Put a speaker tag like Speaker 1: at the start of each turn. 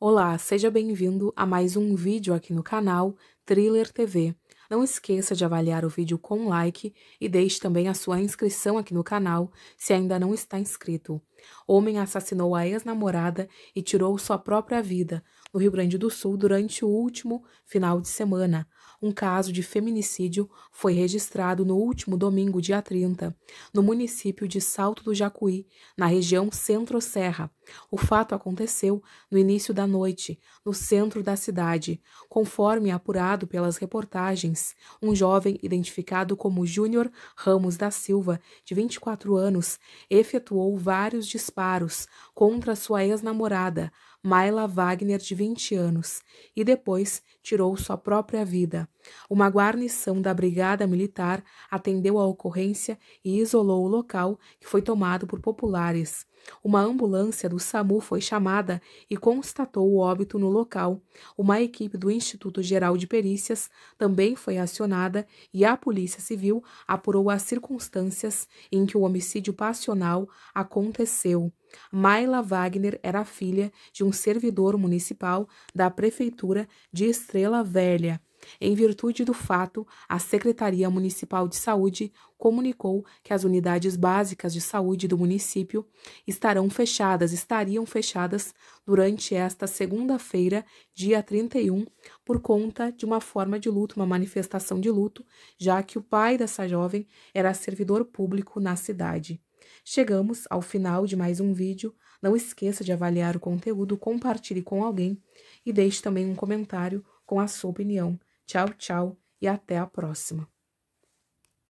Speaker 1: Olá, seja bem-vindo a mais um vídeo aqui no canal Thriller TV. Não esqueça de avaliar o vídeo com um like e deixe também a sua inscrição aqui no canal se ainda não está inscrito. Homem assassinou a ex-namorada e tirou sua própria vida no Rio Grande do Sul durante o último final de semana. Um caso de feminicídio foi registrado no último domingo, dia 30, no município de Salto do Jacuí, na região Centro-Serra. O fato aconteceu no início da noite, no centro da cidade. Conforme apurado pelas reportagens, um jovem identificado como Júnior Ramos da Silva, de 24 anos, efetuou vários disparos contra sua ex-namorada, Myla Wagner, de 20 anos, e depois tirou sua própria vida. Uma guarnição da Brigada Militar atendeu à ocorrência e isolou o local, que foi tomado por populares. Uma ambulância do SAMU foi chamada e constatou o óbito no local. Uma equipe do Instituto Geral de Perícias também foi acionada e a Polícia Civil apurou as circunstâncias em que o homicídio passional aconteceu. Maila Wagner era filha de um servidor municipal da prefeitura de Estrela Velha. Em virtude do fato, a Secretaria Municipal de Saúde comunicou que as unidades básicas de saúde do município estarão fechadas, estariam fechadas durante esta segunda-feira, dia 31, por conta de uma forma de luto, uma manifestação de luto, já que o pai dessa jovem era servidor público na cidade. Chegamos ao final de mais um vídeo. Não esqueça de avaliar o conteúdo, compartilhe com alguém e deixe também um comentário com a sua opinião. Tchau, tchau e até a próxima!